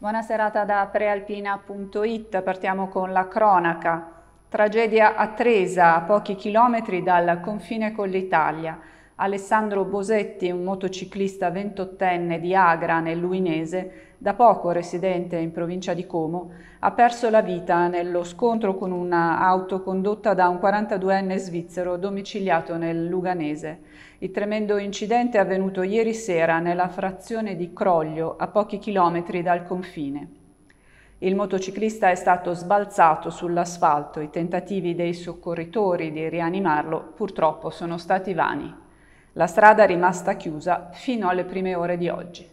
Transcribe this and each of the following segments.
Buona serata da prealpina.it, partiamo con la cronaca. Tragedia a Tresa, a pochi chilometri dal confine con l'Italia. Alessandro Bosetti, un motociclista ventottenne di Agra nel Luinese, da poco residente in provincia di Como, ha perso la vita nello scontro con un'auto condotta da un 42enne svizzero domiciliato nel Luganese. Il tremendo incidente è avvenuto ieri sera nella frazione di Croglio, a pochi chilometri dal confine. Il motociclista è stato sbalzato sull'asfalto, i tentativi dei soccorritori di rianimarlo purtroppo sono stati vani. La strada è rimasta chiusa fino alle prime ore di oggi.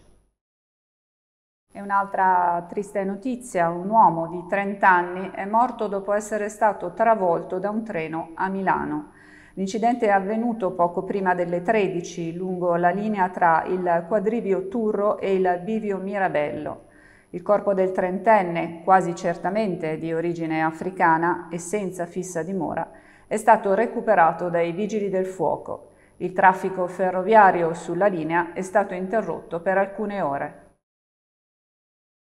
E un'altra triste notizia, un uomo di 30 anni è morto dopo essere stato travolto da un treno a Milano. L'incidente è avvenuto poco prima delle 13 lungo la linea tra il quadrivio Turro e il bivio Mirabello. Il corpo del trentenne, quasi certamente di origine africana e senza fissa dimora, è stato recuperato dai vigili del fuoco il traffico ferroviario sulla linea è stato interrotto per alcune ore.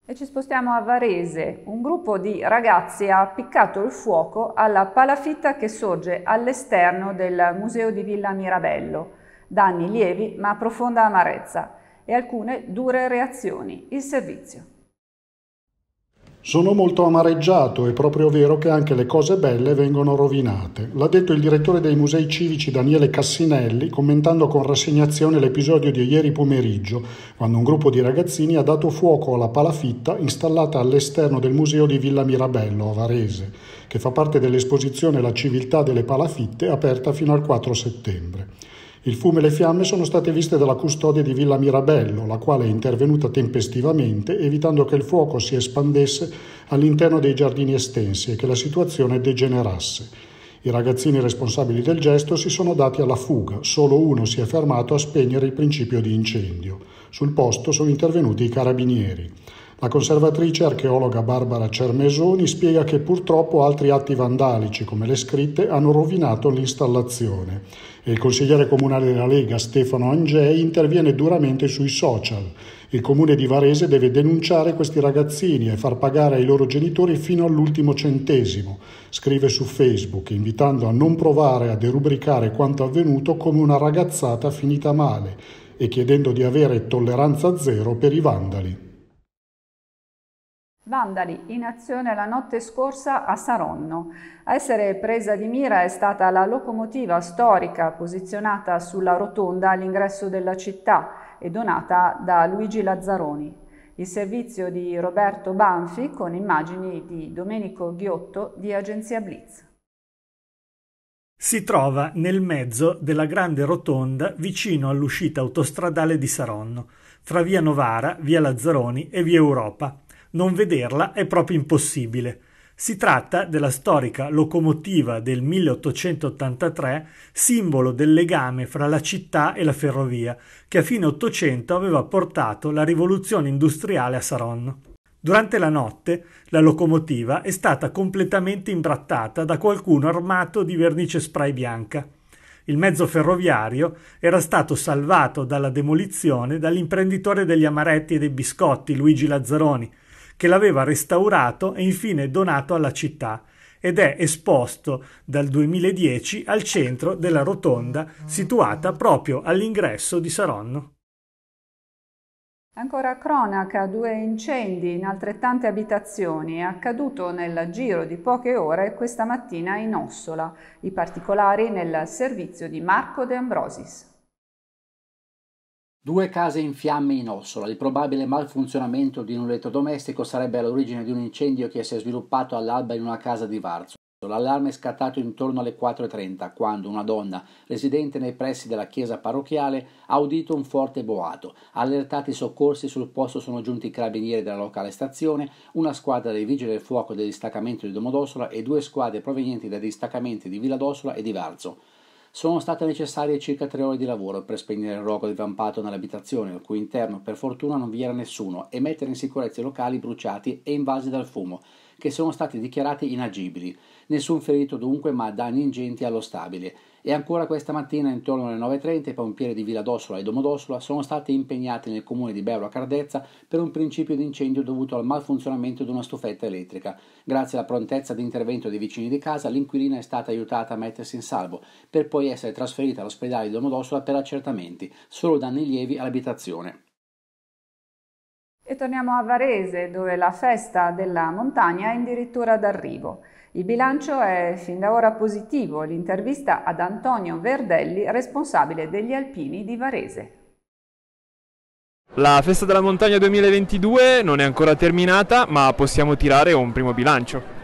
E ci spostiamo a Varese. Un gruppo di ragazzi ha appiccato il fuoco alla palafitta che sorge all'esterno del Museo di Villa Mirabello. Danni lievi ma profonda amarezza e alcune dure reazioni. Il servizio. Sono molto amareggiato, è proprio vero che anche le cose belle vengono rovinate. L'ha detto il direttore dei musei civici Daniele Cassinelli commentando con rassegnazione l'episodio di ieri pomeriggio, quando un gruppo di ragazzini ha dato fuoco alla palafitta installata all'esterno del museo di Villa Mirabello a Varese, che fa parte dell'esposizione La civiltà delle palafitte aperta fino al 4 settembre. Il fumo e le fiamme sono state viste dalla custodia di Villa Mirabello, la quale è intervenuta tempestivamente evitando che il fuoco si espandesse all'interno dei giardini estensi e che la situazione degenerasse. I ragazzini responsabili del gesto si sono dati alla fuga, solo uno si è fermato a spegnere il principio di incendio. Sul posto sono intervenuti i carabinieri. La conservatrice archeologa Barbara Cermesoni spiega che purtroppo altri atti vandalici, come le scritte, hanno rovinato l'installazione e il consigliere comunale della Lega Stefano Angei interviene duramente sui social. Il comune di Varese deve denunciare questi ragazzini e far pagare ai loro genitori fino all'ultimo centesimo, scrive su Facebook, invitando a non provare a derubricare quanto avvenuto come una ragazzata finita male e chiedendo di avere tolleranza zero per i vandali. Vandali in azione la notte scorsa a Saronno. A essere presa di mira è stata la locomotiva storica posizionata sulla rotonda all'ingresso della città e donata da Luigi Lazzaroni. Il servizio di Roberto Banfi con immagini di Domenico Ghiotto di Agenzia Blitz. Si trova nel mezzo della grande rotonda vicino all'uscita autostradale di Saronno, tra via Novara, via Lazzaroni e via Europa non vederla è proprio impossibile. Si tratta della storica locomotiva del 1883, simbolo del legame fra la città e la ferrovia, che a fine Ottocento aveva portato la rivoluzione industriale a Saronno. Durante la notte la locomotiva è stata completamente imbrattata da qualcuno armato di vernice spray bianca. Il mezzo ferroviario era stato salvato dalla demolizione dall'imprenditore degli amaretti e dei biscotti Luigi Lazzaroni, che l'aveva restaurato e infine donato alla città ed è esposto dal 2010 al centro della rotonda situata proprio all'ingresso di Saronno. Ancora cronaca, due incendi in altrettante abitazioni è accaduto nel giro di poche ore questa mattina in Ossola. I particolari nel servizio di Marco De Ambrosis. Due case in fiamme in Ossola. Il probabile malfunzionamento di un uletto domestico sarebbe all'origine di un incendio che si è sviluppato all'alba in una casa di Varzo. L'allarme è scattato intorno alle 4.30, quando una donna, residente nei pressi della chiesa parrocchiale, ha udito un forte boato. Allertati i soccorsi sul posto sono giunti i carabinieri della locale stazione, una squadra dei vigili del fuoco del distaccamento di Domodossola e due squadre provenienti dai distaccamenti di Villa d'Ossola e di Varzo. Sono state necessarie circa tre ore di lavoro per spegnere il rogo divampato nell'abitazione, al cui interno per fortuna non vi era nessuno, e mettere in sicurezza i locali bruciati e invasi dal fumo, che sono stati dichiarati inagibili. Nessun ferito dunque, ma danni ingenti allo stabile. E ancora questa mattina, intorno alle 9.30, i pompieri di Villa Dossola e Domodossola sono stati impegnati nel comune di Berlo a Cardezza per un principio di incendio dovuto al malfunzionamento di una stufetta elettrica. Grazie alla prontezza di intervento dei vicini di casa, l'inquilina è stata aiutata a mettersi in salvo, per poi essere trasferita all'ospedale di Domodossola per accertamenti, solo danni lievi all'abitazione. E torniamo a Varese, dove la festa della montagna è addirittura d'arrivo. Il bilancio è fin da ora positivo. L'intervista ad Antonio Verdelli, responsabile degli alpini di Varese. La festa della montagna 2022 non è ancora terminata, ma possiamo tirare un primo bilancio.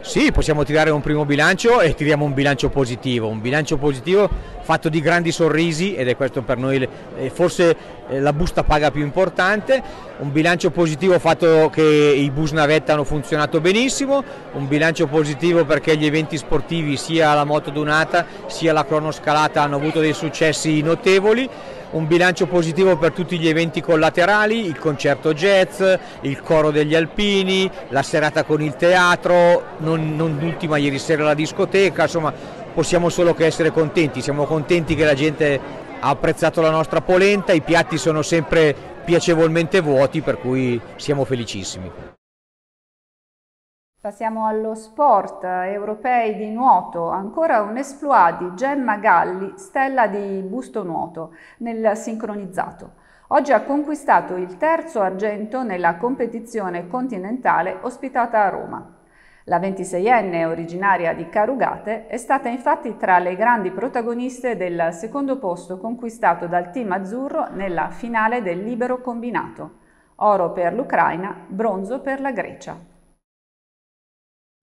Sì, possiamo tirare un primo bilancio e tiriamo un bilancio positivo, un bilancio positivo fatto di grandi sorrisi ed è questo per noi eh, forse eh, la busta paga più importante, un bilancio positivo fatto che i bus navetta hanno funzionato benissimo, un bilancio positivo perché gli eventi sportivi sia la moto donata sia la cronoscalata hanno avuto dei successi notevoli, un bilancio positivo per tutti gli eventi collaterali, il concerto jazz, il coro degli alpini, la serata con il teatro, non, non l'ultima ieri sera la discoteca, insomma possiamo solo che essere contenti, siamo contenti che la gente ha apprezzato la nostra polenta, i piatti sono sempre piacevolmente vuoti per cui siamo felicissimi. Passiamo allo sport europei di nuoto, ancora un esploit di Gemma Galli, stella di busto nuoto, nel sincronizzato. Oggi ha conquistato il terzo argento nella competizione continentale ospitata a Roma. La 26enne originaria di Carugate è stata infatti tra le grandi protagoniste del secondo posto conquistato dal team azzurro nella finale del libero combinato. Oro per l'Ucraina, bronzo per la Grecia.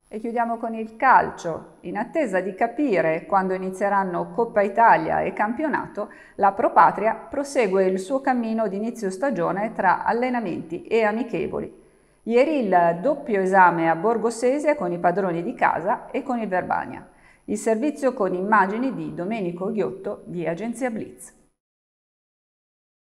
E chiudiamo con il calcio. In attesa di capire quando inizieranno Coppa Italia e campionato, la Propatria prosegue il suo cammino d'inizio stagione tra allenamenti e amichevoli Ieri il doppio esame a Borgosese con i padroni di casa e con il Verbania. Il servizio con immagini di Domenico Ghiotto di Agenzia Blitz.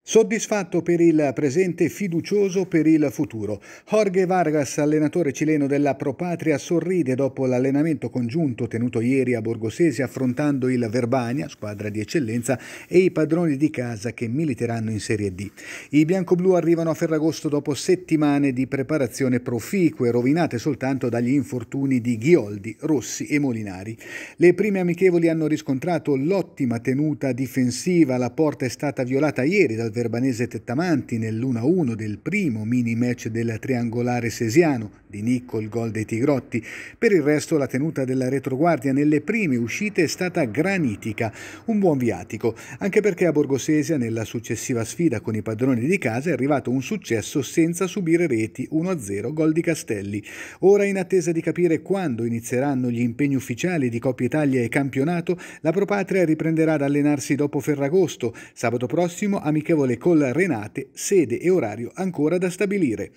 Soddisfatto per il presente, fiducioso per il futuro. Jorge Vargas, allenatore cileno della Propatria, sorride dopo l'allenamento congiunto tenuto ieri a Borgosesi affrontando il Verbania, squadra di eccellenza, e i padroni di casa che militeranno in Serie D. I bianco-blu arrivano a Ferragosto dopo settimane di preparazione proficue, rovinate soltanto dagli infortuni di Ghioldi, Rossi e Molinari. Le prime amichevoli hanno riscontrato l'ottima tenuta difensiva, la porta è stata violata ieri dal verbanese Tettamanti nell'1-1 del primo mini match del triangolare sesiano, di Nicco il gol dei Tigrotti. Per il resto la tenuta della retroguardia nelle prime uscite è stata granitica, un buon viatico, anche perché a Borgosesia nella successiva sfida con i padroni di casa è arrivato un successo senza subire reti 1-0 gol di Castelli. Ora in attesa di capire quando inizieranno gli impegni ufficiali di Coppa Italia e campionato, la Pro Patria riprenderà ad allenarsi dopo Ferragosto, sabato prossimo amichevole amichevole col Renate, sede e orario ancora da stabilire.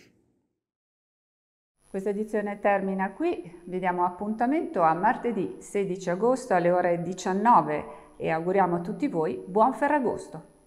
Questa edizione termina qui, vi diamo appuntamento a martedì 16 agosto alle ore 19 e auguriamo a tutti voi buon Ferragosto.